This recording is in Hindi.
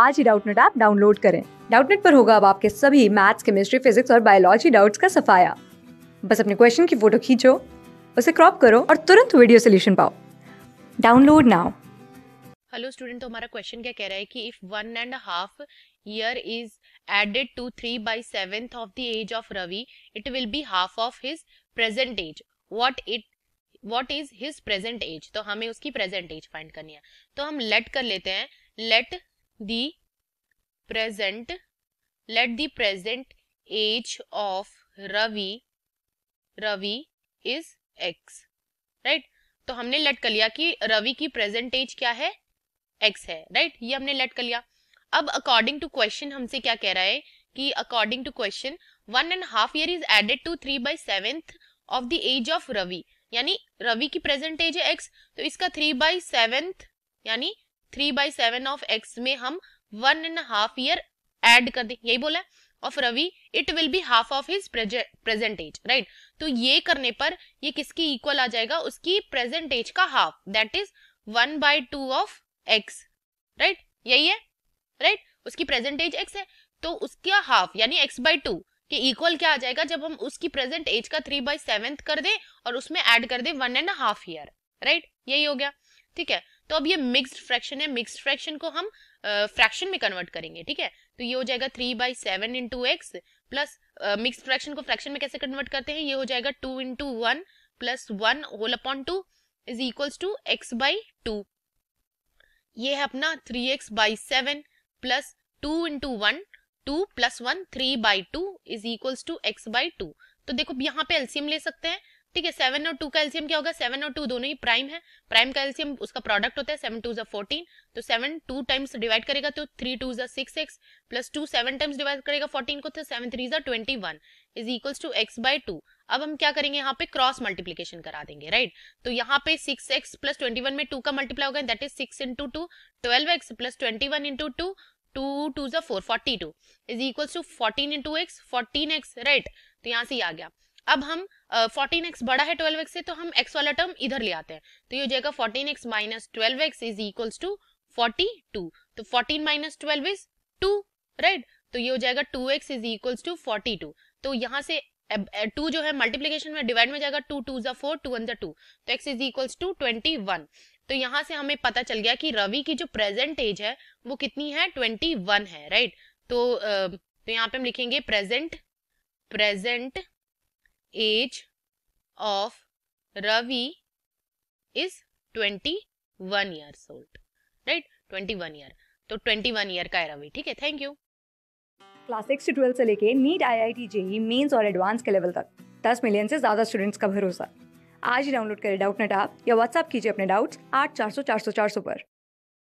आज ही डाउटनेट ऐप डाउनलोड करें डाउटनेट पर होगा अब आपके सभी मैथ्स केमिस्ट्री फिजिक्स और बायोलॉजी डाउट्स का सफाया बस अपने क्वेश्चन की फोटो खींचो उसे क्रॉप करो और तुरंत वीडियो सोल्यूशन पाओ डाउनलोड नाउ हेलो स्टूडेंट तो हमारा क्वेश्चन क्या कह रहा है कि if one and half year is added to three by seventh of the age of Ravi it will be half of his present age what it what is his present age तो हमें उसकी प्रेजेंट एज फाइंड करनी है तो हम लेट कर लेते हैं let the present let the present age of ravi ravi is x right right? तो हमने लेट कर लिया कि रवि की प्रेजेंट एज क्या है एक्स है राइट right? ये हमने लेट कर लिया अब अकॉर्डिंग टू क्वेश्चन हमसे क्या कह रहा है कि according to question one and half year is added to three by seventh of the age of Ravi यानी रवि की प्रेजेंट एज है एक्स तो इसका थ्री बाई सेवेंथ यानी three by seven of x में हम one and half year add कर दे यही बोला of Ravi it will be half of his present age right तो ये करने पर ये किसकी इक्वल आ जाएगा उसकी प्रेजेंट एज का half that is one by two of x right यही है राइट right? उसकी प्रेजेंट एज एक्स है तो उसका हाफ यानी एक्स बाई टू के इक्वल क्या आ जाएगा जब हम उसकी प्रेजेंट एज का थ्री बाई सेवेंथ कर दे और उसमें एड कर दे one and half year right यही हो गया ठीक है तो अब ये मिक्सड फ्रैक्शन है मिक्सड फ्रैक्शन को हम फ्रैक्शन uh, में कन्वर्ट करेंगे ठीक है तो ये हो जाएगा three by seven into x plus mix fraction को फ्रैक्शन में कैसे कन्वर्ट करते हैं ये हो जाएगा two into one plus one whole upon two is equals to x by two ये है अपना three x by seven plus two into one two plus one three by two is equals to x by two तो देखो यहाँ पे एल्सियम ले सकते हैं ठीक है सेवन और टू का एल्सियम क्या होगा सेवन और टू दोनों ही प्राइम है प्राइम का एल्सियम उसका प्रोडक्ट होता है सेवन टू जो फोर्टीन तो सेवन टू टाइम्स डिवाइड करेगा तो थ्री टू जो six x plus two seven times divide करेगा फोर्टीन को तो सेवन थ्री जो twenty one is equal to x by two अब हम क्या करेंगे यहाँ पे क्रॉस मल्टीप्लीकेशन करा देंगे राइट तो यहाँ पे six x plus twenty one में टू का मल्टीप्लाई होगा that is six into two twelve x plus twenty one into two two two जो four forty two is equal to fourteen into x fourteen x right तो यहाँ से ही आ गया अब हम फोर्टीन uh, एक्स बड़ा है ट्वेल्व एक्स से तो हम एक्स वाला टर्म इधर ले आते हैं तो ये हो जाएगा fourteen x minus twelve x is equals to forty two तो fourteen minus twelve is two right तो ये हो जाएगा two x is equals to forty two तो यहाँ से टू जो है मल्टीप्लीकेशन में डिवाइड में जाएगा टू टू जो फोर टू वन जो टू तो x is equals to twenty one तो यहाँ से हमें पता चल गया कि रवि की जो प्रेजेंट एज है वो कितनी है ट्वेंटी वन है राइट तो तो यहाँ पे हम लिखेंगे present present Ravi is twenty one year old right twenty one year तो वन ईयर का है रवि ठीक है थैंक यू क्लास सिक्स से ट्वेल्थ से लेके NEET I I T JEE mains और एडवांस के लेवल तक दस मिलियन से ज़्यादा स्टूडेंट्स का भरोसा आज ही डाउनलोड करें डाउट नेट आप या व्हाट्सअप कीजिए अपने डाउट्स आठ चार सौ चार सौ चार सौ पर